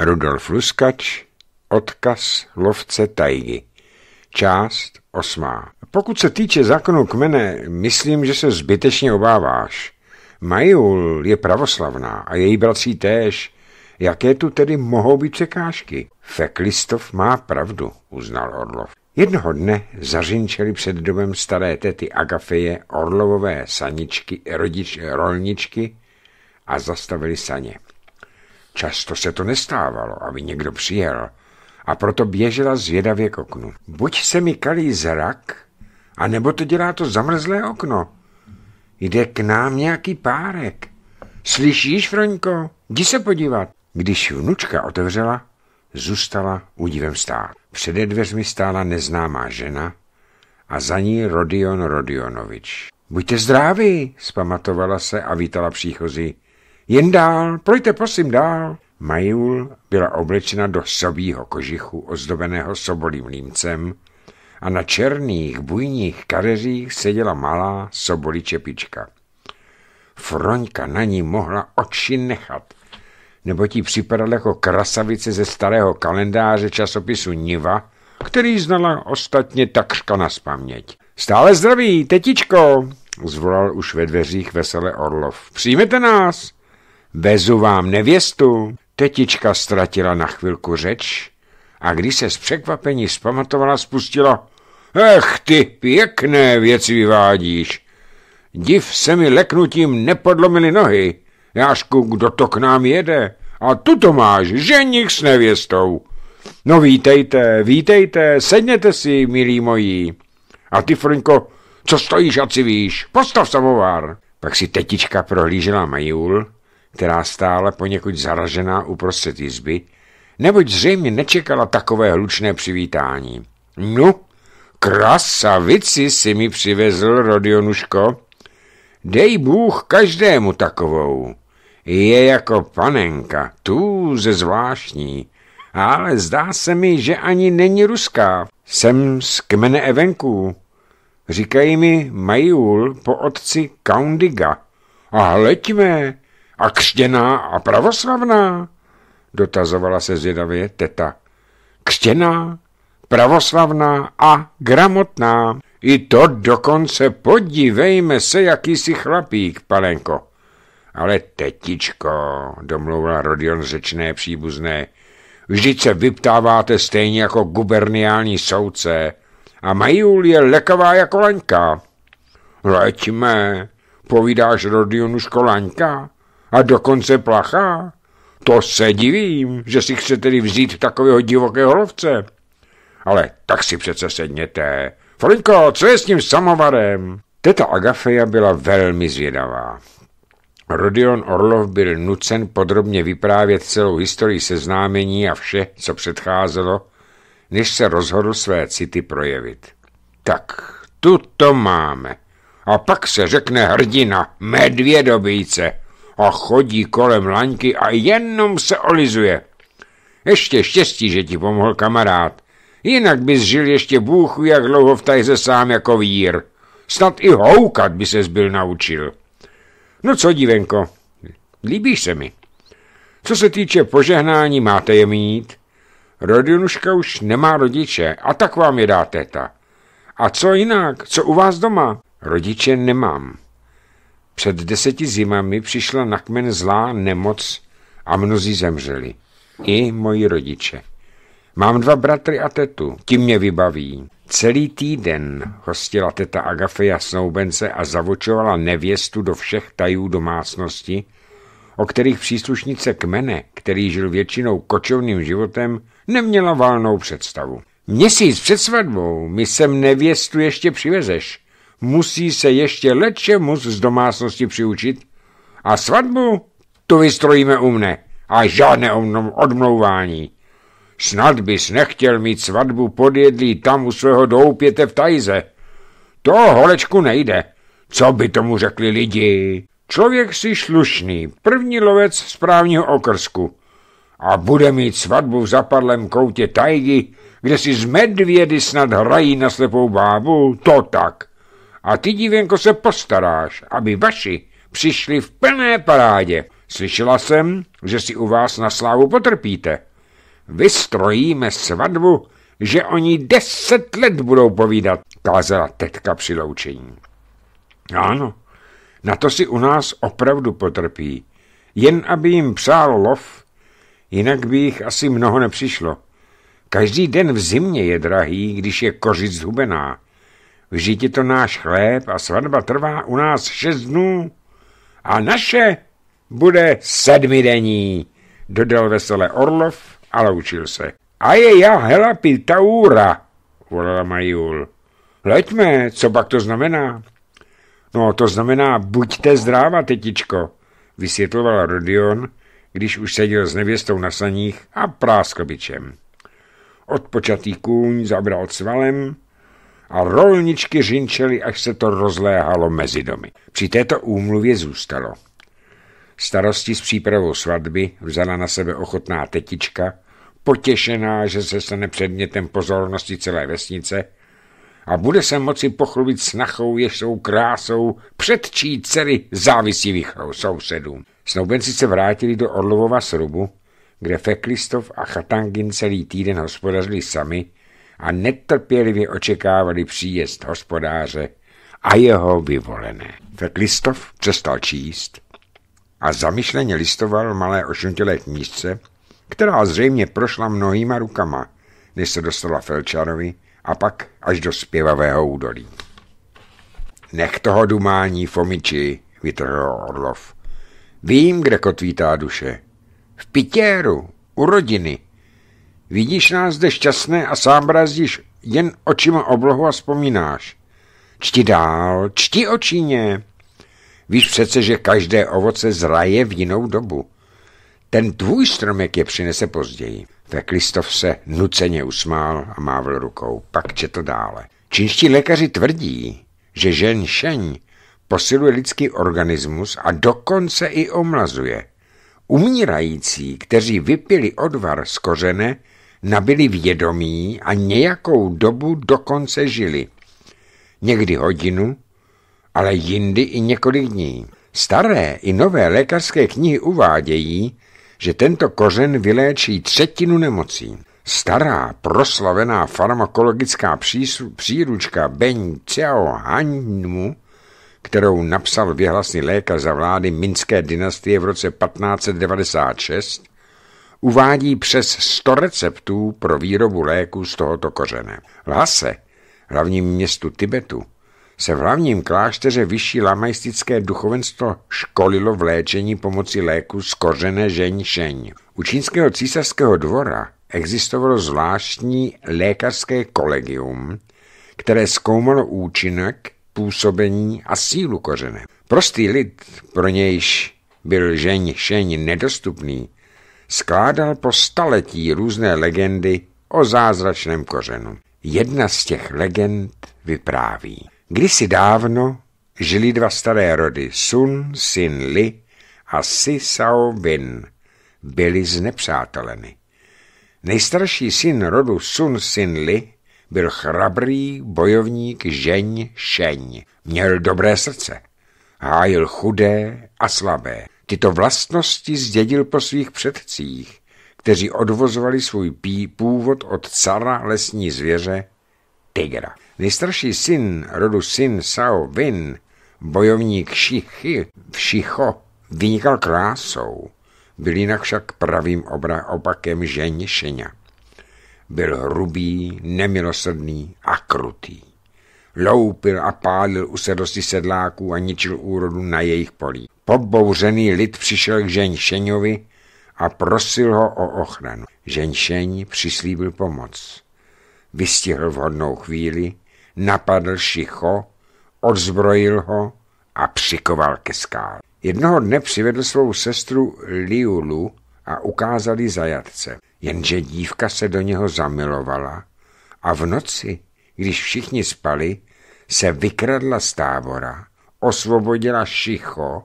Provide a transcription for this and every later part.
Rudolf Luskač, odkaz lovce tajgy. Část osmá. Pokud se týče zákonu kmene, myslím, že se zbytečně obáváš. Majul je pravoslavná a její bratří též. Jaké tu tedy mohou být překážky? Feklistov má pravdu, uznal Orlov. Jednoho dne zařinčeli před domem staré tety Agafeje Orlovové saničky, rodič, rolničky a zastavili saně. Často se to nestávalo, aby někdo přijel a proto běžela zvědavě k oknu. Buď se mi kalí zrak, anebo to dělá to zamrzlé okno. Jde k nám nějaký párek. Slyšíš, Froňko? Jdi se podívat. Když vnučka otevřela, zůstala údivem stát. Přede dveřmi stála neznámá žena a za ní Rodion Rodionovič. Buďte zdraví, spamatovala se a vítala příchozí. Jen dál, projďte prosím dál. Majul byla oblečena do sobího kožichu ozdobeného sobolím límcem a na černých bujních kadeřích seděla malá soboli čepička. Froňka na ní mohla oči nechat, nebo ti připadal jako krasavice ze starého kalendáře časopisu Niva, který znala ostatně takřka na spaměť. Stále zdraví, tetičko, zvolal už ve dveřích vesele Orlov. Přijmete nás! vezu vám nevěstu. Tetička ztratila na chvilku řeč a když se z překvapení zpamatovala, spustila. Ech, ty pěkné věci vyvádíš. Div se mi leknutím nepodlomily nohy. Jášku, kdo to k nám jede? A tu to máš, ženich s nevěstou. No vítejte, vítejte, sedněte si, milí moji. A ty, Frňko, co stojíš a civíš? Postav samovár. Pak si tetička prohlížela majul která stála poněkud zaražená uprostřed izby, neboť zřejmě nečekala takové hlučné přivítání. No, krasavici si mi přivezl, Rodionuško. Dej Bůh každému takovou. Je jako panenka, tu ze zvláštní, ale zdá se mi, že ani není ruská. Jsem z kmene Evenků. Říkají mi Majul po otci Kaundiga. A hleďme, a křtěná a pravoslavná? Dotazovala se zvědavě teta. Křtěná, pravoslavná a gramotná. I to dokonce podívejme se, jaký jsi chlapík, Palenko. Ale tetičko, domluvila Rodion řečné příbuzné, vždyť se vyptáváte stejně jako guberniální soudce a Majul je lekavá jako laňka. Leďme, povídáš Rodionu školaňka? a dokonce plachá. To se divím, že si chcete-li vzít takového divokého lovce. Ale tak si přece sedněte. Frinko, co je s tím samovarem? Teta Agafeja byla velmi zvědavá. Rodion Orlov byl nucen podrobně vyprávět celou historii seznámení a vše, co předcházelo, než se rozhodl své city projevit. Tak, tu to máme. A pak se řekne hrdina, medvědobíce a chodí kolem laňky a jenom se olizuje. Ještě štěstí, že ti pomohl kamarád. Jinak bys žil ještě Bůh jak dlouho v tajze sám jako vír. Snad i houkat by ses byl naučil. No co, divenko, líbíš se mi. Co se týče požehnání, máte je mít. Rodinuška už nemá rodiče a tak vám je dá teta. A co jinak, co u vás doma? Rodiče nemám. Před deseti zimami přišla na kmen zlá nemoc a mnozí zemřeli. I moji rodiče. Mám dva bratry a tetu, ti mě vybaví. Celý týden hostila teta Agafeja snoubence a zavočovala nevěstu do všech tajů domácnosti, o kterých příslušnice kmene, který žil většinou kočovným životem, neměla válnou představu. Měsíc před svatbou mi sem nevěstu ještě přivezeš, musí se ještě lečemus z domácnosti přiučit a svatbu tu vystrojíme u mne a žádné odmlouvání. Snad bys nechtěl mít svatbu podjedlí tam u svého doupěte v tajze. To holečku nejde. Co by tomu řekli lidi? Člověk si slušný, první lovec správního okrsku. A bude mít svatbu v zapadlém koutě tajgy, kde si z medvědy snad hrají na slepou bábu? To tak a ty, dívenko, se postaráš, aby vaši přišli v plné parádě. Slyšela jsem, že si u vás na slávu potrpíte. Vystrojíme svatbu, že oni deset let budou povídat, kázala tetka při loučení. Ano, na to si u nás opravdu potrpí. Jen aby jim přál lov, jinak by jich asi mnoho nepřišlo. Každý den v zimě je drahý, když je kořic zhubená. Vždyť je to náš chléb a svatba trvá u nás šest dnů a naše bude sedmidenní, dodal vesele Orlov a loučil se. A je já hela pitaura, volala Majul. Leďme, co pak to znamená? No to znamená, buďte zdráva, tetičko, vysvětloval Rodion, když už seděl s nevěstou na saních a práskobičem. Odpočatý kůň zabral cvalem, a rolničky řinčely, až se to rozléhalo mezi domy. Při této úmluvě zůstalo. Starosti s přípravou svatby vzala na sebe ochotná tetička, potěšená, že se stane předmětem pozornosti celé vesnice a bude se moci pochlubit snachou, jež svou krásou předčí dcery závisivých sousedů. Snoubenci se vrátili do Orlovova srubu, kde Feklistov a Chatangin celý týden hospodařili sami a netrpělivě očekávali příjezd hospodáře a jeho vyvolené. Tak Listov přestal číst a zamyšleně listoval malé ošuntělé knížce, která zřejmě prošla mnohýma rukama, než se dostala Felčarovi a pak až do zpěvavého údolí. Nech toho dumání, Fomiči, vytrhl Orlov. Vím, kde kotví duše. V Pitěru, u rodiny, Vidíš nás zde šťastné a sám brazdíš jen očima oblohu a vzpomínáš. Čti dál, čti o Číně. Víš přece, že každé ovoce zraje v jinou dobu. Ten tvůj stromek je přinese později. Veklistov se nuceně usmál a mávl rukou. Pak četl dále. Čínští lékaři tvrdí, že žen šeň posiluje lidský organismus a dokonce i omlazuje. Umírající, kteří vypili odvar z kořene, nabili vědomí a nějakou dobu dokonce žili. Někdy hodinu, ale jindy i několik dní. Staré i nové lékařské knihy uvádějí, že tento kořen vyléčí třetinu nemocí. Stará proslavená farmakologická příručka Ben Chao Hanmu, kterou napsal vyhlasný lékař za vlády Minské dynastie v roce 1596, uvádí přes 100 receptů pro výrobu léku z tohoto kořene. V Hase, hlavním městu Tibetu, se v hlavním klášteře vyšší lamaistické duchovenstvo školilo v léčení pomocí léku z kořene ženšeň. U čínského císařského dvora existovalo zvláštní lékařské kolegium, které zkoumalo účinek, působení a sílu kořene. Prostý lid, pro nějž byl ženšeň nedostupný, skládal po staletí různé legendy o zázračném kořenu. Jedna z těch legend vypráví. Kdysi dávno žili dva staré rody Sun Sin Li a Si Sao Bin. Byli znepřáteleny. Nejstarší syn rodu Sun Sin Li byl chrabrý bojovník Žeň Šeň. Měl dobré srdce. Hájil chudé a slabé. Tyto vlastnosti zdědil po svých předcích, kteří odvozovali svůj pí původ od cara lesní zvěře tigra. Nejstarší syn rodu Sin Sao Vin, bojovník Šichy, Všicho, vynikal krásou, byl jinak však pravým obra opakem ženšeňa. Byl hrubý, nemilosrdný a krutý loupil a pálil u sedosti sedláků a ničil úrodu na jejich polí. Pobouřený lid přišel k ženšeňovi a prosil ho o ochranu. Ženšeň přislíbil pomoc. Vystihl v hodnou chvíli, napadl Šicho, odzbrojil ho a přikoval ke skále. Jednoho dne přivedl svou sestru Liulu a ukázali zajatce, jenže dívka se do něho zamilovala a v noci když všichni spali, se vykradla z tábora, osvobodila Šicho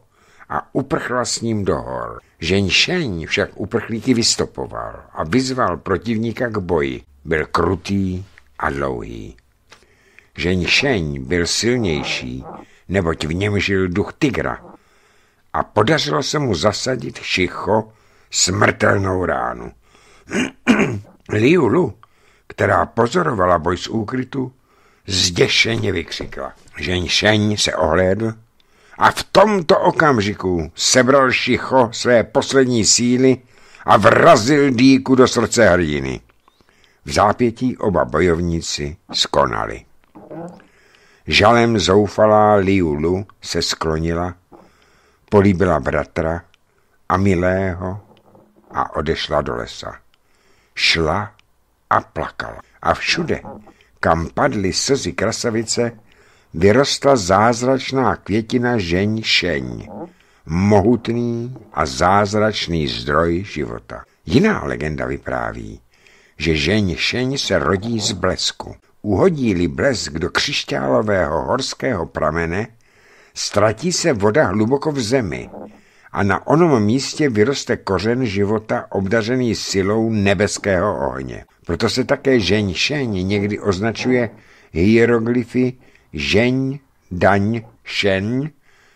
a uprchla s ním do hor. Ženšeň však uprchlíky vystopoval a vyzval protivníka k boji. Byl krutý a dlouhý. Ženšeň byl silnější, neboť v něm žil duch tigra a podařilo se mu zasadit Šicho smrtelnou ránu. Liulu která pozorovala boj z úkrytu, zděšeně vykřikla. Ženšeň se ohlédl a v tomto okamžiku sebral Šicho své poslední síly a vrazil dýku do srdce hrdiny. V zápětí oba bojovníci skonali. Žalem zoufalá Liulu se sklonila, políbila bratra a milého a odešla do lesa. Šla a plakala. A všude, kam padly slzy krasavice, vyrostla zázračná květina ženšeň, mohutný a zázračný zdroj života. Jiná legenda vypráví, že ženšeň se rodí z blesku. Uhodí-li blesk do křišťálového horského pramene, ztratí se voda hluboko v zemi a na onom místě vyroste kořen života obdařený silou nebeského ohně. Proto se také ženšeň někdy označuje hieroglyfy žeň, daň, šen,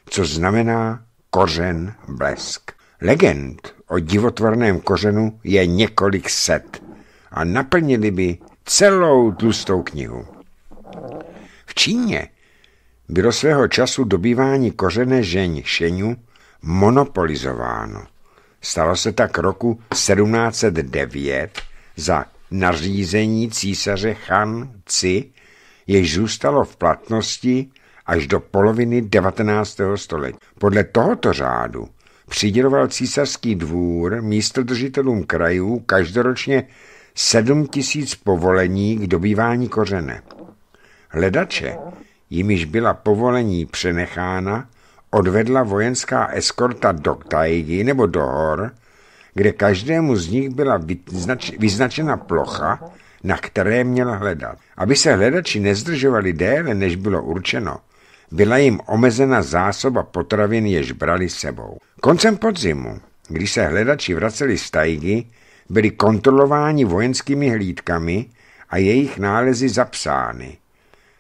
co znamená kořen, blesk. Legend o divotvorném kořenu je několik set a naplnili by celou tlustou knihu. V Číně bylo svého času dobývání kořené žeň šeňu monopolizováno. Stalo se tak roku 1709 za nařízení císaře Chan Ci, jež zůstalo v platnosti až do poloviny 19. století. Podle tohoto řádu přiděloval císařský dvůr místodržitelům krajů každoročně 7 tisíc povolení k dobývání kořene. Hledače, jimiž byla povolení přenechána, odvedla vojenská eskorta do Tajgy nebo do hor, kde každému z nich byla vyznačena plocha, na které měla hledat. Aby se hledači nezdržovali déle, než bylo určeno, byla jim omezena zásoba potravin, jež brali sebou. Koncem podzimu, když se hledači vraceli z tajgy, byli kontrolováni vojenskými hlídkami a jejich nálezy zapsány.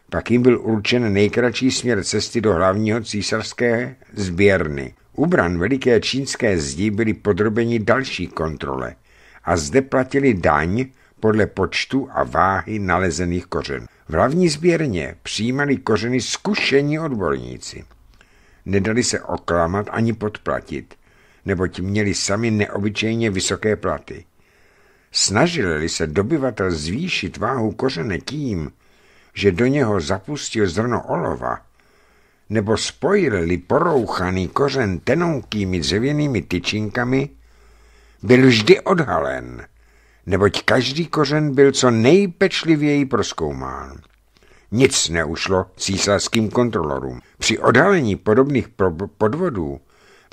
Pak jim byl určen nejkratší směr cesty do hlavního císařské sběrny. U bran veliké čínské zdi byli podrobeni další kontrole a zde platili daň podle počtu a váhy nalezených kořen. V hlavní sběrně přijímali kořeny zkušení odborníci. Nedali se oklamat ani podplatit, neboť měli sami neobyčejně vysoké platy. Snažili se dobyvatel zvýšit váhu kořene tím, že do něho zapustil zrno olova, nebo spojili porouchaný kořen tenoukými dřevěnými tyčinkami, byl vždy odhalen, neboť každý kořen byl co nejpečlivěji proskoumán. Nic neušlo císařským kontrolorům. Při odhalení podobných podvodů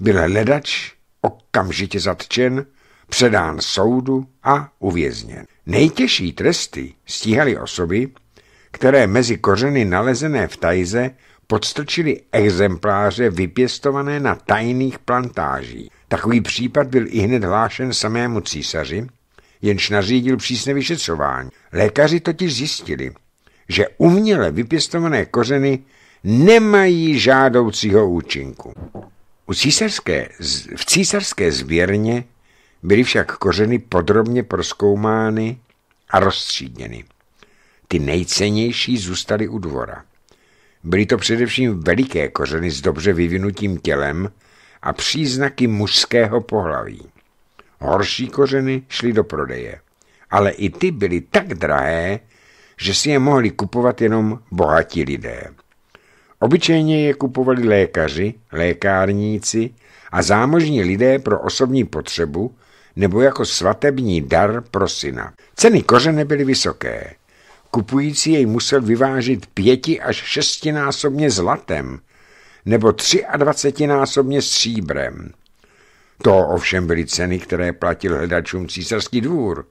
byl hledač okamžitě zatčen, předán soudu a uvězněn. Nejtěžší tresty stíhaly osoby, které mezi kořeny nalezené v tajze podstrčili exempláře vypěstované na tajných plantážích. Takový případ byl i hned hlášen samému císaři, jenž nařídil přísné vyšetřování. Lékaři totiž zjistili, že uměle vypěstované kořeny nemají žádoucího účinku. U císařské, v císařské sběrně byly však kořeny podrobně proskoumány a rozstřídněny. Ty nejcennější zůstaly u dvora. Byly to především veliké kořeny s dobře vyvinutým tělem a příznaky mužského pohlaví. Horší kořeny šly do prodeje, ale i ty byly tak drahé, že si je mohli kupovat jenom bohatí lidé. Obyčejně je kupovali lékaři, lékárníci a zámožní lidé pro osobní potřebu nebo jako svatební dar pro syna. Ceny kořene byly vysoké, Kupující jej musel vyvážit pěti až šestinásobně zlatem nebo třiadvacetinásobně stříbrem. To ovšem byly ceny, které platil hledačům císařský dvůr.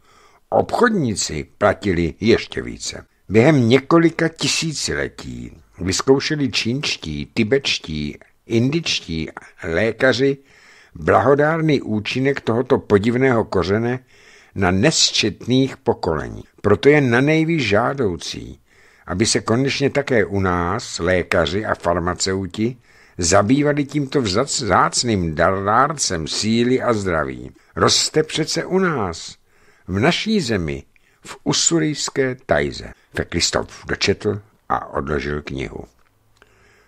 Obchodníci platili ještě více. Během několika tisíciletí vyzkoušeli čínští, tibetští, indičtí lékaři blahodárný účinek tohoto podivného kořene na nesčetných pokolení, Proto je na nejvíc žádoucí, aby se konečně také u nás, lékaři a farmaceuti, zabývali tímto vzácným darárcem síly a zdraví. Roste přece u nás, v naší zemi, v usurijské tajze. Feklistov dočetl a odložil knihu.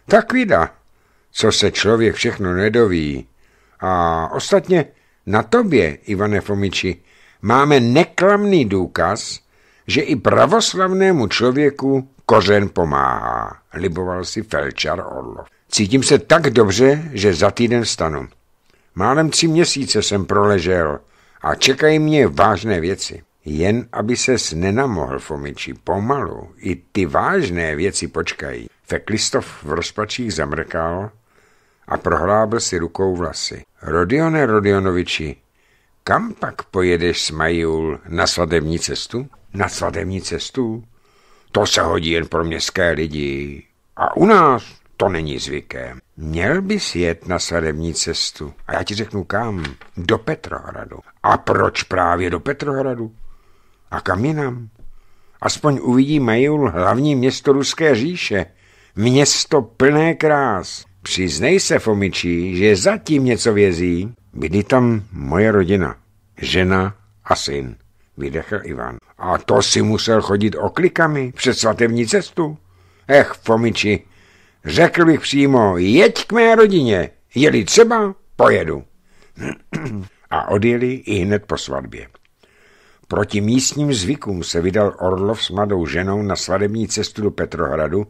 Tak vida, co se člověk všechno nedoví. A ostatně na tobě, Ivane Fomiči, máme neklamný důkaz, že i pravoslavnému člověku kořen pomáhá, liboval si Felčar Orlov. Cítím se tak dobře, že za týden stanu. Málem tři měsíce jsem proležel a čekají mě vážné věci. Jen aby ses nenamohl, Fomiči, pomalu, i ty vážné věci počkají. Feklistov v rozpačích zamrkal a prohlábil si rukou vlasy. Rodione Rodionoviči, kam pak pojedeš, Smajul, na svadební cestu? Na svadební cestu? To se hodí jen pro městské lidi. A u nás to není zvykem. Měl bys jet na svadební cestu. A já ti řeknu kam? Do Petrohradu. A proč právě do Petrohradu? A kam jinam? Aspoň uvidí Majul hlavní město Ruské říše. Město plné krás. Přiznej se, Fomičí, že zatím něco vězí. Byli tam moje rodina, žena a syn, vydechl Ivan. A to si musel chodit oklikami před svatební cestu. Ech, Fomiči, řekl bych přímo, jeď k mé rodině, Jeli třeba, pojedu. A odjeli i hned po svatbě. Proti místním zvykům se vydal Orlov s mladou ženou na svatební cestu do Petrohradu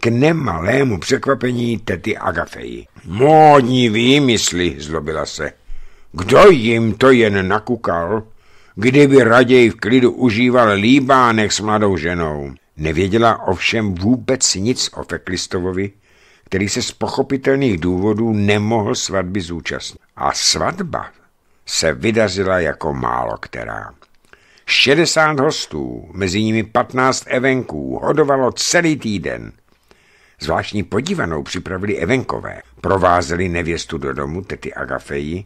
k nemalému překvapení tety Agafeji. Módní výmysly, zlobila se. Kdo jim to jen nakukal? Kdyby raději v klidu užíval líbánek s mladou ženou. Nevěděla ovšem vůbec nic o Feklistovovi, který se z pochopitelných důvodů nemohl svatby zúčastnit. A svatba se vydařila jako málo která. 60 hostů, mezi nimi 15 evenků, hodovalo celý týden. Zvláštní podívanou připravili evenkové, provázeli nevěstu do domu tety Agafeji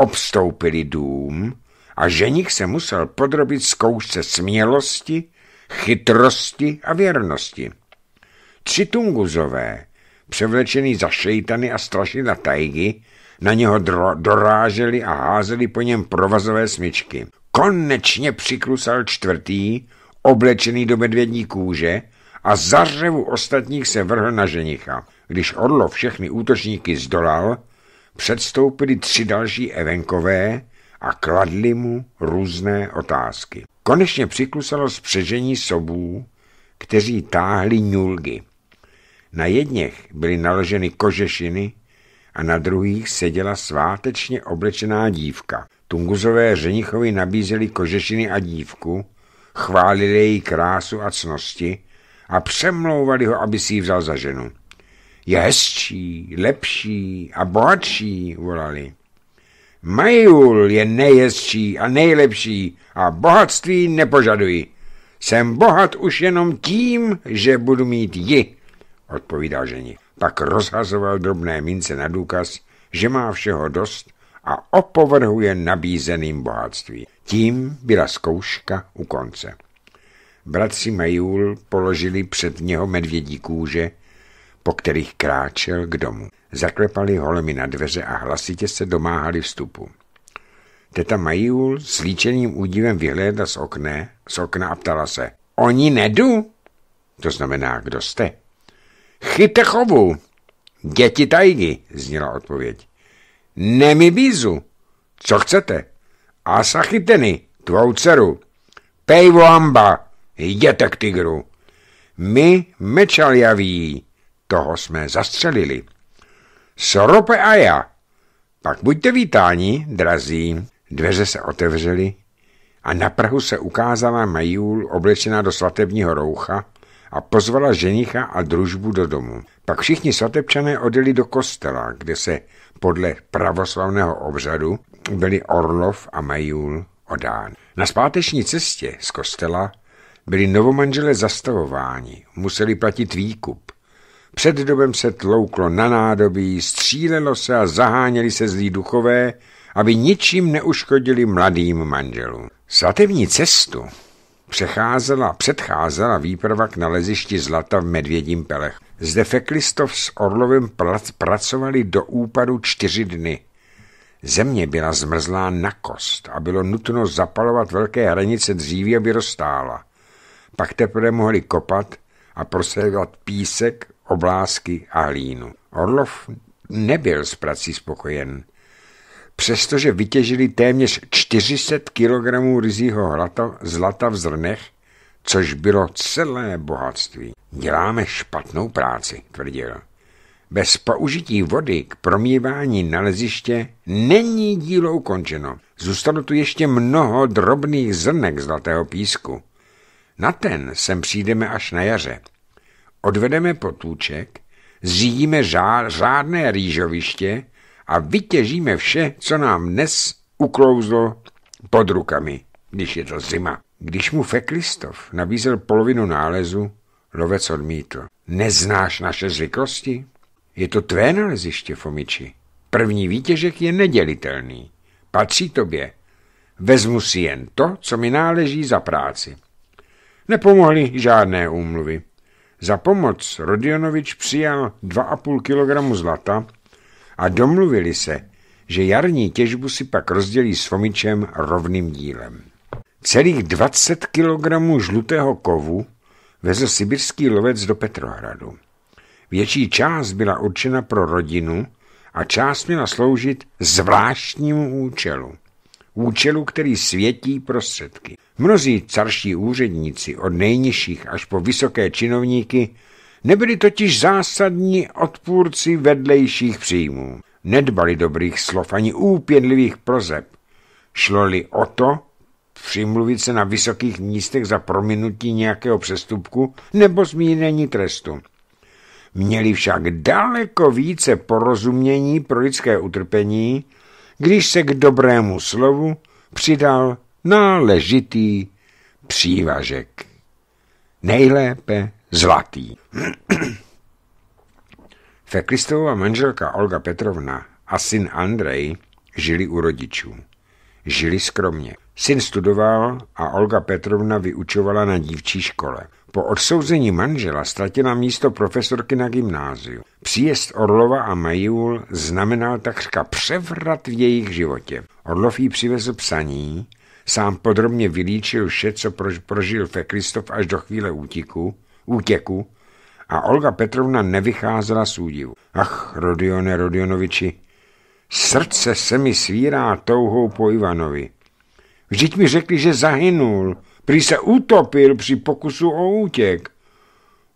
obstoupili dům a ženich se musel podrobit zkoušce smělosti, chytrosti a věrnosti. Tři tunguzové, převlečený za šejtany a na tajgy, na něho doráželi a házeli po něm provazové smyčky. Konečně přiklusal čtvrtý, oblečený do medvědní kůže, a zařevu ostatních se vrhl na ženicha. Když Orlo všechny útočníky zdolal, předstoupili tři další evenkové a kladli mu různé otázky. Konečně přiklusalo spřežení sobů, kteří táhli ňulgy. Na jedněch byly naloženy kožešiny a na druhých seděla svátečně oblečená dívka. Tunguzové ženichovi nabízeli kožešiny a dívku, chválili její krásu a cnosti a přemlouvali ho, aby si ji vzal za ženu je hezčí, lepší a bohatší, volali. Majul je nejhezčí a nejlepší a bohatství nepožaduji. Jsem bohat už jenom tím, že budu mít ji, odpovídal ženi. Pak rozhazoval drobné mince na důkaz, že má všeho dost a opovrhuje nabízeným bohatství. Tím byla zkouška u konce. Bratři Majul položili před něho medvědí kůže, po kterých kráčel k domu. Zaklepali holemi na dveře a hlasitě se domáhali vstupu. Teta Majul s líčeným údivem vyhlédla z, okne, z okna a ptala se. Oni nedu? To znamená, kdo jste? Chyte chovu. Děti tajgy, zněla odpověď. Nemi bízu. Co chcete? Asa chyteny, tvou dceru. Pejvo amba, jděte k tigru. My mečal javí, toho jsme zastřelili. Sorope a já. Pak buďte vítáni, drazí. Dveře se otevřely a na Prahu se ukázala majůl oblečená do svatebního roucha a pozvala ženicha a družbu do domu. Pak všichni svatebčané odjeli do kostela, kde se podle pravoslavného obřadu byli Orlov a majůl odán. Na zpáteční cestě z kostela byli novomanželé zastavováni, museli platit výkup. Před dobem se tlouklo na nádobí, střílelo se a zaháněli se zlí duchové, aby ničím neuškodili mladým manželům. Svatební cestu přecházela, předcházela výprava k nalezišti zlata v Medvědím pelech. Zde Feklistov s Orlovem prac, pracovali do úpadu čtyři dny. Země byla zmrzlá na kost a bylo nutno zapalovat velké hranice dříví, aby rostála. Pak teprve mohli kopat a prosévat písek, Oblásky a hlínu. Orlov nebyl s prací spokojen. Přestože vytěžili téměř 400 kg ryzího zlata v zrnech, což bylo celé bohatství. Děláme špatnou práci, tvrdil. Bez použití vody k promývání naleziště není dílo ukončeno. Zůstalo tu ještě mnoho drobných zrnek zlatého písku. Na ten sem přijdeme až na jaře. Odvedeme potůček, zřídíme řádné rýžoviště a vytěžíme vše, co nám dnes uklouzlo pod rukami, když je to zima. Když mu Feklistov nabízel polovinu nálezu, lovec odmítl. Neznáš naše zvyklosti? Je to tvé naleziště, Fomiči. První výtěžek je nedělitelný. Patří tobě. Vezmu si jen to, co mi náleží za práci. Nepomohly žádné úmluvy. Za pomoc Rodionovič přijal 2,5 kg zlata a domluvili se, že jarní těžbu si pak rozdělí s Fomičem rovným dílem. Celých 20 kg žlutého kovu vezl sibirský lovec do Petrohradu. Větší část byla určena pro rodinu a část měla sloužit zvláštnímu účelu účelu, který světí prostředky. Mnozí carští úředníci, od nejnižších až po vysoké činovníky, nebyli totiž zásadní odpůrci vedlejších příjmů. Nedbali dobrých slov ani úpěnlivých prozeb. Šlo-li o to, přimluvit se na vysokých místech za prominutí nějakého přestupku nebo zmírnění trestu. Měli však daleko více porozumění pro lidské utrpení když se k dobrému slovu přidal náležitý přívažek. Nejlépe zlatý. Feklistová manželka Olga Petrovna a syn Andrej žili u rodičů. Žili skromně. Syn studoval a Olga Petrovna vyučovala na dívčí škole. Po odsouzení manžela ztratila místo profesorky na gymnáziu. Příjezd Orlova a Majul znamenal takřka převrat v jejich životě. Orlov jí přivezl psaní, sám podrobně vylíčil vše, co prožil Fekristov až do chvíle útiku, útěku a Olga Petrovna nevycházela z údivu. Ach, Rodione Rodionoviči, srdce se mi svírá touhou po Ivanovi. Vždyť mi řekli, že zahynul, prý se utopil při pokusu o útěk.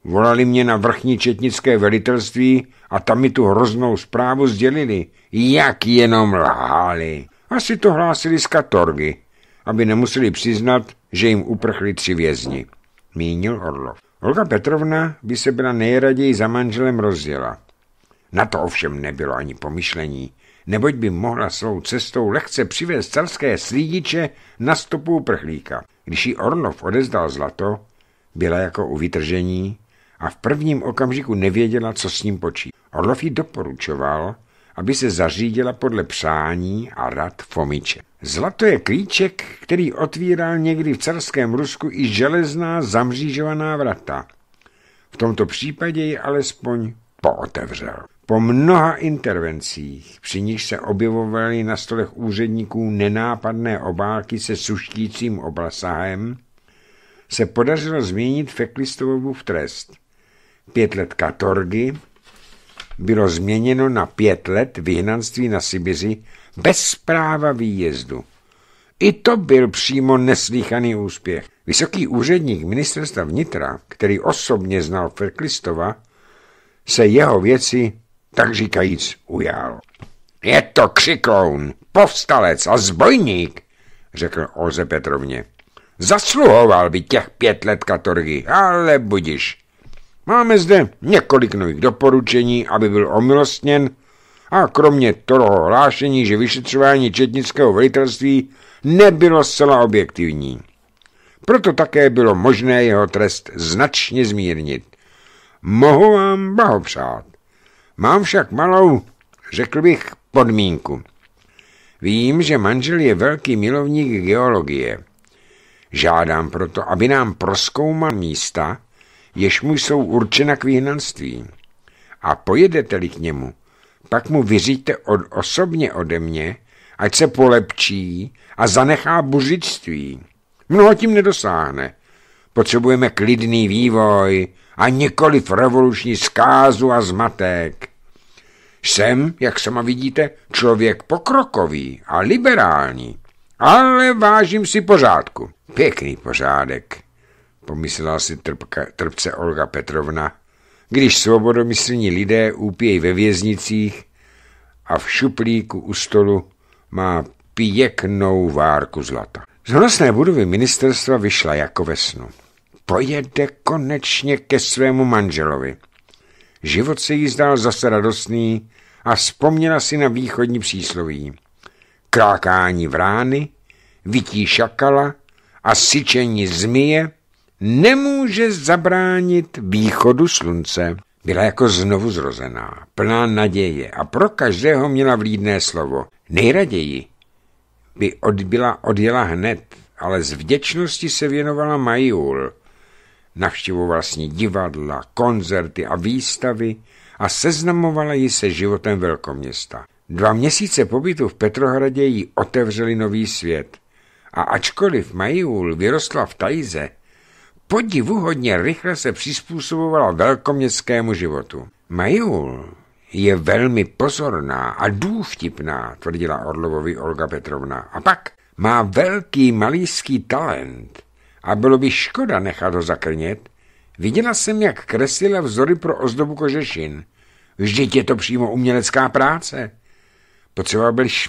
Volali mě na vrchní četnické velitelství a tam mi tu hroznou zprávu sdělili. Jak jenom lháli. Asi to hlásili z katorgy, aby nemuseli přiznat, že jim uprchli tři vězni. Mínil Orlov. Olga Petrovna by se byla nejraději za manželem rozjela. Na to ovšem nebylo ani pomyšlení, neboť by mohla svou cestou lehce přivést carské slídiče na stopu uprchlíka. Když jí Orlov odezdal zlato, byla jako u vytržení a v prvním okamžiku nevěděla, co s ním počít. Orlov jí doporučoval, aby se zařídila podle přání a rad Fomiče. Zlato je klíček, který otvíral někdy v carském Rusku i železná zamřížovaná vrata. V tomto případě ji alespoň pootevřel. Po mnoha intervencích, při nich se objevovaly na stolech úředníků nenápadné obálky se suštícím obrasahem, se podařilo změnit Feklistovovu v trest pět let katorgy bylo změněno na pět let vyhnanství na Sibiři bez práva výjezdu. I to byl přímo neslýchaný úspěch. Vysoký úředník ministerstva vnitra, který osobně znal Ferklistova, se jeho věci, tak říkajíc, ujal. Je to křikoun, povstalec a zbojník, řekl Oze Petrovně. Zasluhoval by těch pět let katorgy, ale budiš. Máme zde několik nových doporučení, aby byl omilostněn a kromě toho hlášení, že vyšetřování četnického velitelství nebylo zcela objektivní. Proto také bylo možné jeho trest značně zmírnit. Mohu vám bahopřát. Mám však malou, řekl bych, podmínku. Vím, že manžel je velký milovník geologie. Žádám proto, aby nám proskoumal místa, jež mu jsou určena k vyhnanství. A pojedete-li k němu, pak mu vyříte od, osobně ode mě, ať se polepčí a zanechá buřičství. Mnoho tím nedosáhne. Potřebujeme klidný vývoj a nikoliv revoluční zkázu a zmatek. Jsem, jak sama vidíte, člověk pokrokový a liberální, ale vážím si pořádku. Pěkný pořádek pomyslela si trpka, trpce Olga Petrovna, když svobodomyslní lidé úpějí ve věznicích a v šuplíku u stolu má pěknou várku zlata. Z honosné budovy ministerstva vyšla jako ve snu. Pojede konečně ke svému manželovi. Život se jí zdál zase radostný a vzpomněla si na východní přísloví. Krákání vrány, vytí šakala a syčení zmije nemůže zabránit východu slunce. Byla jako znovu zrozená, plná naděje a pro každého měla vlídné slovo. Nejraději by odbyla, odjela hned, ale z vděčnosti se věnovala Majul. Navštěvovala s ní divadla, koncerty a výstavy a seznamovala ji se životem velkoměsta. Dva měsíce pobytu v Petrohradě jí otevřeli nový svět. A ačkoliv Majul vyrostla v Tajze, podivuhodně rychle se přizpůsobovala velkoměstskému životu. Majul je velmi pozorná a důvtipná, tvrdila Orlovovi Olga Petrovna. A pak má velký malířský talent a bylo by škoda nechat ho zakrnět. Viděla jsem, jak kreslila vzory pro ozdobu kožešin. Vždyť je to přímo umělecká práce.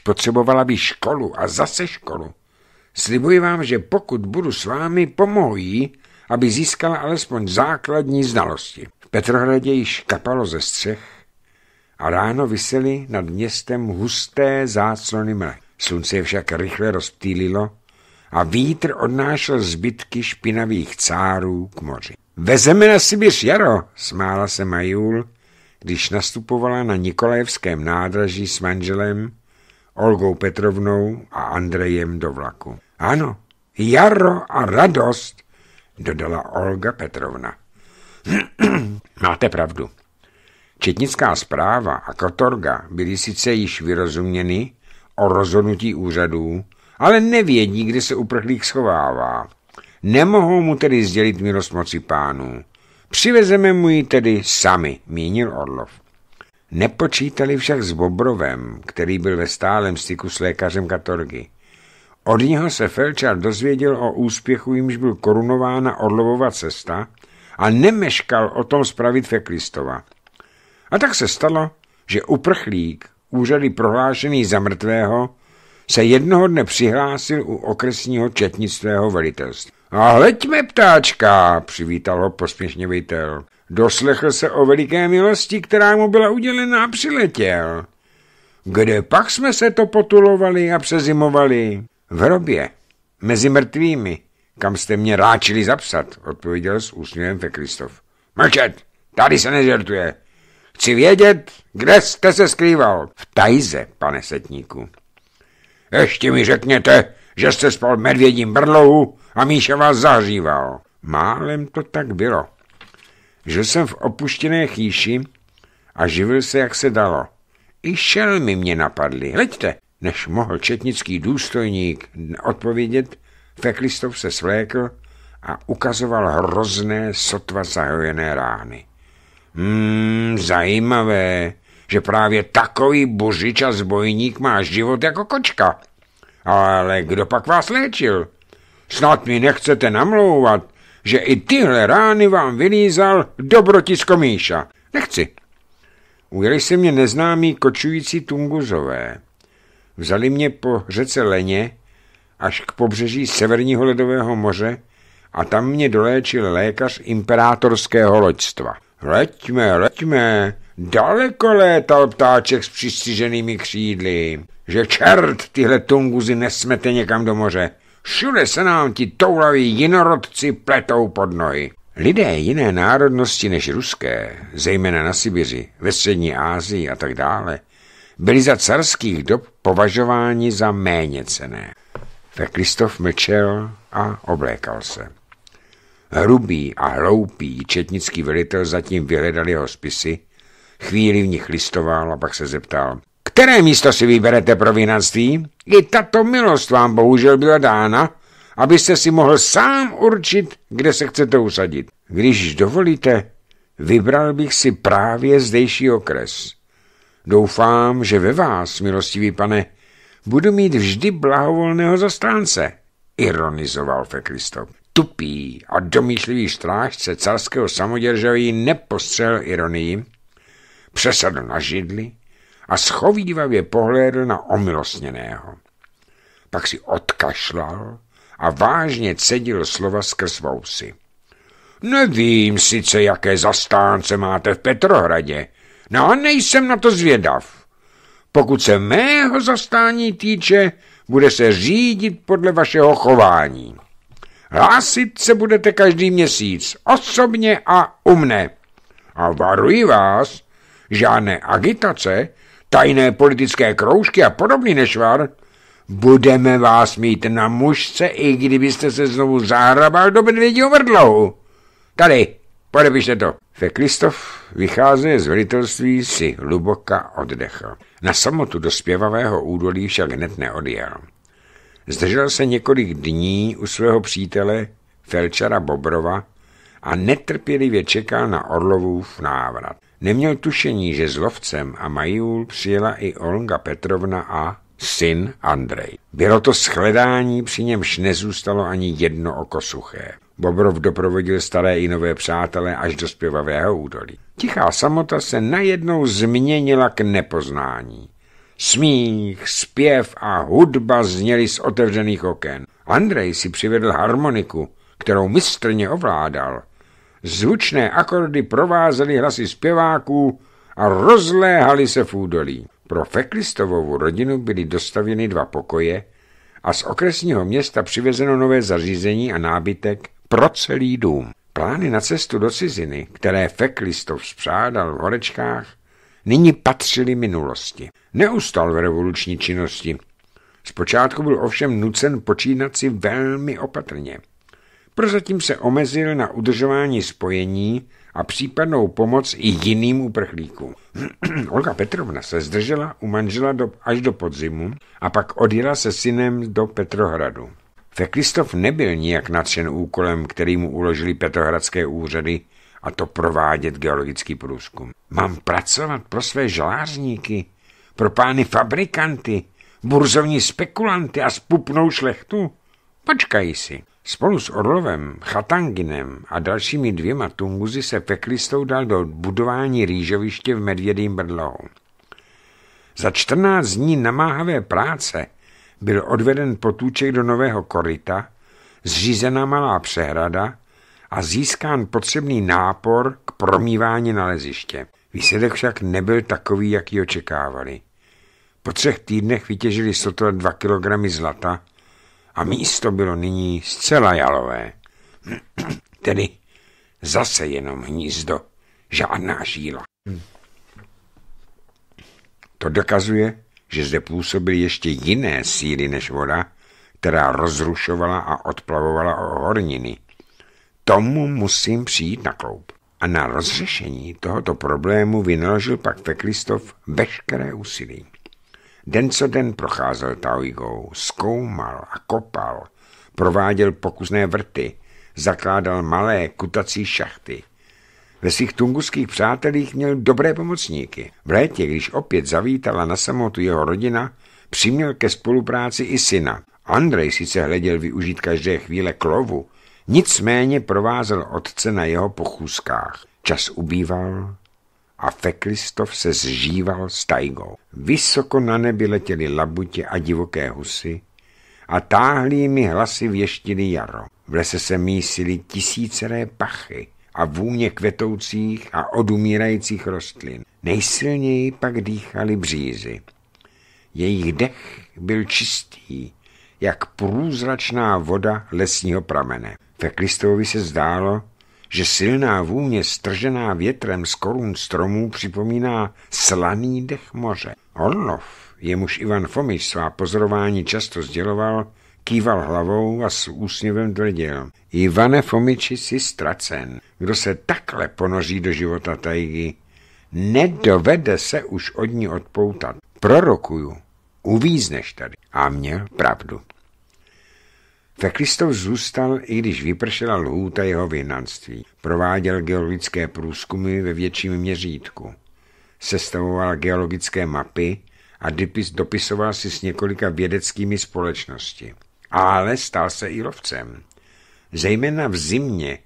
Potřebovala by školu a zase školu. Slibuji vám, že pokud budu s vámi, pomohu jí, aby získala alespoň základní znalosti. V Petrohradě již kapalo ze střech a ráno vysely nad městem husté záclony mle. Slunce je však rychle rozptýlilo a vítr odnášel zbytky špinavých cárů k moři. Vezeme na Sibiř jaro, smála se Majul, když nastupovala na Nikolajevském nádraží s manželem, Olgou Petrovnou a Andrejem do vlaku. Ano, jaro a radost dodala Olga Petrovna. Máte pravdu. Četnická zpráva a katorga byly sice již vyrozuměny o rozhodnutí úřadů, ale nevědí, kde se uprchlík schovává. Nemohou mu tedy sdělit milost moci pánů. Přivezeme mu ji tedy sami, mínil Orlov. Nepočítali však s Bobrovem, který byl ve stálem styku s lékařem Katorgy. Od něho se Felčar dozvěděl o úspěchu, jimž byl korunována Orlovova cesta a nemeškal o tom spravit Feklistova. A tak se stalo, že uprchlík, úřady prohlášený za mrtvého, se jednoho dne přihlásil u okresního četnictvého velitelství. A hleďme, ptáčka, přivítal ho posměšně vejtel. Doslechl se o veliké milosti, která mu byla udělena a přiletěl. Kde pak jsme se to potulovali a přezimovali? V hrobě, mezi mrtvými, kam jste mě ráčili zapsat, odpověděl s úsměvem Kristof. Mlčet, tady se nežertuje. Chci vědět, kde jste se skrýval. V tajze, pane setníku. Ještě mi řekněte, že jste spal medvědím brlohu a Míša vás zahříval. Málem to tak bylo. Žil jsem v opuštěné chýši a živil se, jak se dalo. I šelmy mě napadly. Hleďte, než mohl četnický důstojník odpovědět, Feklistov se svlékl a ukazoval hrozné, sotva zahojené rány. Hmm, zajímavé, že právě takový božič a zbojník má život jako kočka. Ale kdo pak vás léčil? Snad mi nechcete namlouvat, že i tyhle rány vám vylízal dobrotisko Míša. Nechci. Ujeli se mě neznámí kočující tunguzové. Vzali mě po řece Leně až k pobřeží Severního ledového moře a tam mě doléčil lékař imperátorského loďstva. Leďme, leďme, daleko létal ptáček s přistiženými křídly, že čert tyhle tunguzy nesmete někam do moře. Všude se nám ti toulaví jinorodci pletou pod nohy. Lidé jiné národnosti než ruské, zejména na Sibiři, ve střední Ázii a tak dále, byli za carských dob považováni za méně cené. Kristof mlčel a oblékal se. Hrubý a hloupý četnický velitel zatím vyhledal jeho spisy, chvíli v nich listoval a pak se zeptal, které místo si vyberete pro vinanství? I tato milost vám bohužel byla dána, abyste si mohl sám určit, kde se chcete usadit. Když dovolíte, vybral bych si právě zdejší okres. Doufám, že ve vás, milostivý pane, budu mít vždy blahovolného zastánce, ironizoval Fekristov. Tupý a domýšlivý strážce carského samoděržaví nepostřel ironii, přesadl na židli a schovývavě pohlédl na omilostněného. Pak si odkašlal a vážně cedil slova skrz vousy. Nevím sice, jaké zastánce máte v Petrohradě, No, nejsem na to zvědav. Pokud se mého zastání týče, bude se řídit podle vašeho chování. Hlásit se budete každý měsíc, osobně a mne. A varuji vás, žádné agitace, tajné politické kroužky a podobný nešvar, budeme vás mít na mužce, i kdybyste se znovu zahrabal do medvědího vrdlohu. Tady, Pane to. Kristof vycházeje z velitelství si hluboka oddechl. Na samotu do zpěvavého údolí však hned neodjel. Zdržel se několik dní u svého přítele Felčara Bobrova a netrpělivě čekal na Orlovův návrat. Neměl tušení, že s lovcem a Majul přijela i Olga Petrovna a syn Andrej. Bylo to shledání, při němž nezůstalo ani jedno oko suché. Bobrov doprovodil staré i nové přátelé až do zpěvavého údolí. Tichá samota se najednou změnila k nepoznání. Smích, zpěv a hudba zněly z otevřených oken. Andrej si přivedl harmoniku, kterou mistrně ovládal. Zvučné akordy provázely hlasy zpěváků a rozléhaly se v údolí. Pro feklistovou rodinu byly dostavěny dva pokoje a z okresního města přivezeno nové zařízení a nábytek pro celý dům. Plány na cestu do ciziny, které Feklistov spřádal v horečkách, nyní patřily minulosti. Neustal v revoluční činnosti. Zpočátku byl ovšem nucen počínat si velmi opatrně. Prozatím se omezil na udržování spojení a případnou pomoc i jiným uprchlíkům. Olga Petrovna se zdržela u manžela do, až do podzimu a pak odjela se synem do Petrohradu. Feklistof nebyl nijak nadšen úkolem, který mu uložili petohradské úřady, a to provádět geologický průzkum. Mám pracovat pro své žlářníky, pro pány fabrikanty, burzovní spekulanty a spupnou šlechtu? Počkají si. Spolu s Orlovem, Chatanginem a dalšími dvěma Tunguzi se Feklistou dal do budování rýžoviště v Medvědým brdlohu. Za 14 dní namáhavé práce – byl odveden potůček do nového koryta, zřízena malá přehrada a získán potřebný nápor k promývání naleziště. Výsledek však nebyl takový, jaký očekávali. Po třech týdnech vytěžili sotva dva kilogramy zlata a místo bylo nyní zcela jalové. Tedy zase jenom hnízdo, žádná žíla. To dokazuje, že zde působily ještě jiné síly než voda, která rozrušovala a odplavovala o horniny. Tomu musím přijít na kloub. A na rozřešení tohoto problému vynaložil pak Feklistof veškeré úsilí. Den co den procházel Taoigou, zkoumal a kopal, prováděl pokusné vrty, zakládal malé kutací šachty – ve svých tunguských přátelích měl dobré pomocníky. V létě, když opět zavítala na samotu jeho rodina, přiměl ke spolupráci i syna. Andrej sice hleděl využít každé chvíle klovu, nicméně provázel otce na jeho pochůzkách. Čas ubýval a Feklistov se zžíval s tajgou. Vysoko na nebi letěly labutě a divoké husy a táhlými hlasy věštili jaro. V lese se mísily tisíceré pachy, a vůně kvetoucích a odumírajících rostlin. Nejsilněji pak dýchali břízy. Jejich dech byl čistý, jak průzračná voda lesního pramene. Ve Kristovi se zdálo, že silná vůně stržená větrem z korun stromů připomíná slaný dech moře. Orlov, jemuž Ivan Fomiš svá pozorování často sděloval, Kýval hlavou a s úsměvem tvrdil. Ivane Fomiči si ztracen. Kdo se takhle ponoří do života tajgy, nedovede se už od ní odpoutat. Prorokuju, uvízneš tady. A měl pravdu. Feklistov zůstal, i když vypršela lhůta jeho vyhnanství. Prováděl geologické průzkumy ve větším měřítku. Sestavoval geologické mapy a dopisoval si s několika vědeckými společnosti ale stal se i lovcem. Zejména v zimě,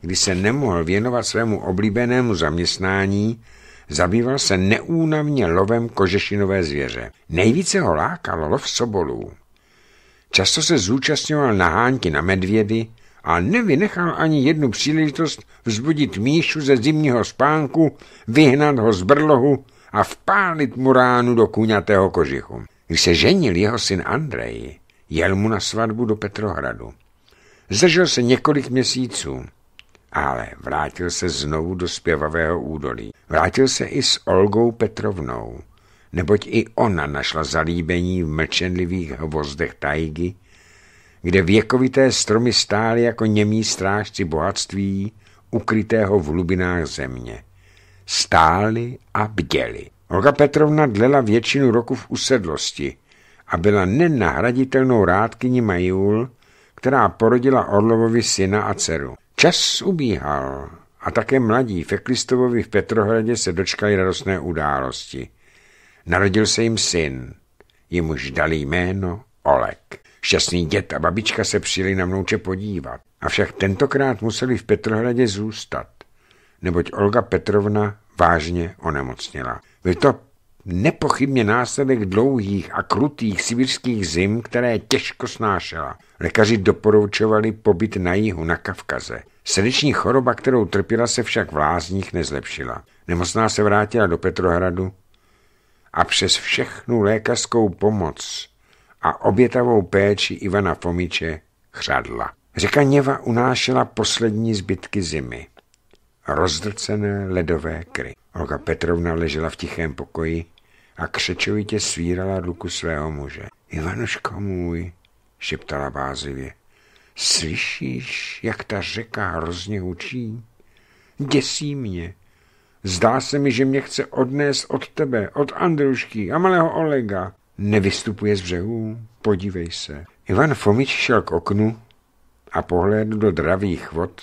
kdy se nemohl věnovat svému oblíbenému zaměstnání, zabýval se neúnavně lovem kožešinové zvěře. Nejvíce ho lákal lov sobolů. Často se zúčastňoval na hánky na medvědy a nevynechal ani jednu příležitost vzbudit míšu ze zimního spánku, vyhnat ho z brlohu a vpálit mu ránu do kůňatého kožichu. Když se ženil jeho syn Andrej, Jel mu na svatbu do Petrohradu. Zdržel se několik měsíců, ale vrátil se znovu do zpěvavého údolí. Vrátil se i s Olgou Petrovnou, neboť i ona našla zalíbení v mlčenlivých hvozdech tajgy, kde věkovité stromy stály jako němí strážci bohatství, ukrytého v hlubinách země. Stáli a bděli. Olga Petrovna dlela většinu roku v usedlosti, a byla nenahraditelnou rádkyní Majul, která porodila Orlovovi syna a dceru. Čas ubíhal a také mladí Feklistovovi v Petrohradě se dočkali radostné události. Narodil se jim syn, jemuž dali jméno Olek. Šťastný dět a babička se přijeli na mnouče podívat, avšak tentokrát museli v Petrohradě zůstat, neboť Olga Petrovna vážně onemocněla. Byl to Nepochybně následek dlouhých a krutých sibirských zim, které těžko snášela. Lékaři doporučovali pobyt na jihu, na Kavkaze. Srdeční choroba, kterou trpěla, se však v lázních nezlepšila. Nemocná se vrátila do Petrohradu a přes všechnu lékařskou pomoc a obětavou péči Ivana Fomiče chřadla. Řeka Něva unášela poslední zbytky zimy. Rozdrcené ledové kry. Olga Petrovna ležela v tichém pokoji a křečovitě svírala ruku svého muže. Ivanuško můj, šeptala bázivě, slyšíš, jak ta řeka hrozně hučí? Děsí mě. Zdá se mi, že mě chce odnést od tebe, od Andrušky a malého Olega. Nevystupuje z břehů? Podívej se. Ivan Fomič šel k oknu a pohlédl do dravých vod,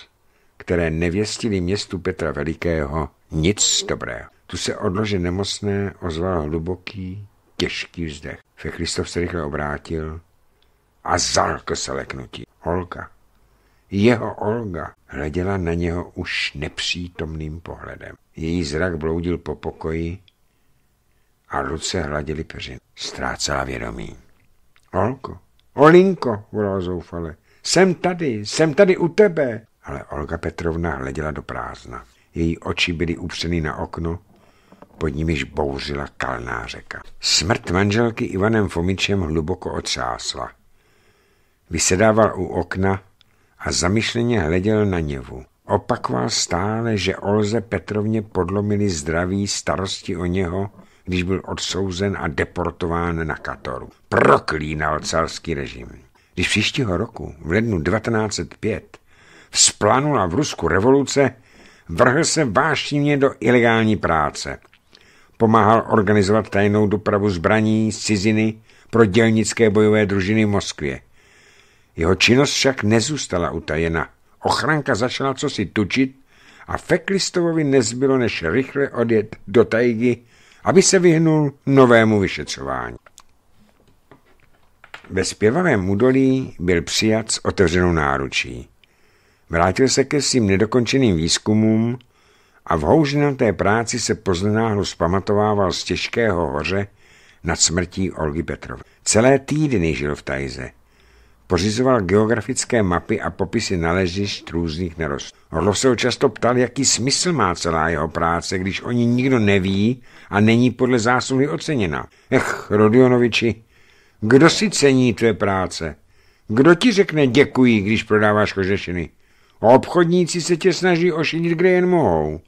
které nevěstily městu Petra Velikého nic dobrého. Tu se odlože nemocné ozval hluboký, těžký vzdech. Fechristov se rychle obrátil a zalkl se leknutí. Olga, jeho Olga, hleděla na něho už nepřítomným pohledem. Její zrak bloudil po pokoji a ruce hladily peřin. Ztrácela vědomí. Olko, Olinko, volal zoufale, jsem tady, jsem tady u tebe. Ale Olga Petrovna hleděla do prázdna. Její oči byly upřeny na okno pod nimiž bouřila kalná řeka. Smrt manželky Ivanem Fomičem hluboko otřásla. Vysedával u okna a zamyšleně hleděl na něvu. Opakoval stále, že Olze Petrovně podlomili zdraví starosti o něho, když byl odsouzen a deportován na Katoru. Proklínal carský režim. Když příštího roku, v lednu 1905, vzplanula v Rusku revoluce, vrhl se vášnivě do ilegální práce pomáhal organizovat tajnou dopravu zbraní z ciziny pro dělnické bojové družiny v Moskvě. Jeho činnost však nezůstala utajena. Ochranka začala cosi tučit a Feklistovovi nezbylo, než rychle odjet do tajgy, aby se vyhnul novému vyšetřování. Ve zpěvavém údolí byl přijat s otevřenou náručí. Vrátil se ke svým nedokončeným výzkumům a v houžnaté práci se poznenáhlo zpamatovával z těžkého hoře nad smrtí Olgy Petrové. Celé týdny žil v Tajze. Pořizoval geografické mapy a popisy naležišť různých nerostů. Orlov se ho často ptal, jaký smysl má celá jeho práce, když o ní nikdo neví a není podle zásluhy oceněna. Ech, Rodionoviči, kdo si cení tvé práce? Kdo ti řekne děkuji, když prodáváš kožešiny? Obchodníci se tě snaží ošinit, kde jen mohou.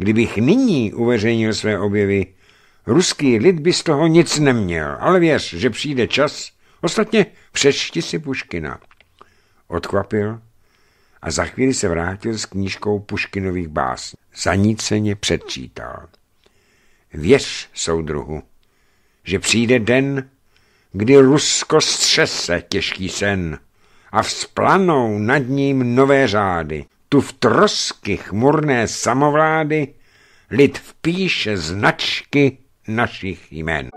Kdybych nyní uveřejnil své objevy, ruský lid by z toho nic neměl, ale věř, že přijde čas. Ostatně přečti si Puškina. Odkvapil a za chvíli se vrátil s knížkou Puškinových básní. Zaníceně předčítal. Věř, soudruhu, že přijde den, kdy Rusko střese těžký sen a vzplanou nad ním nové řády, tu v trosky chmurné samovlády lid vpíše značky našich jmen.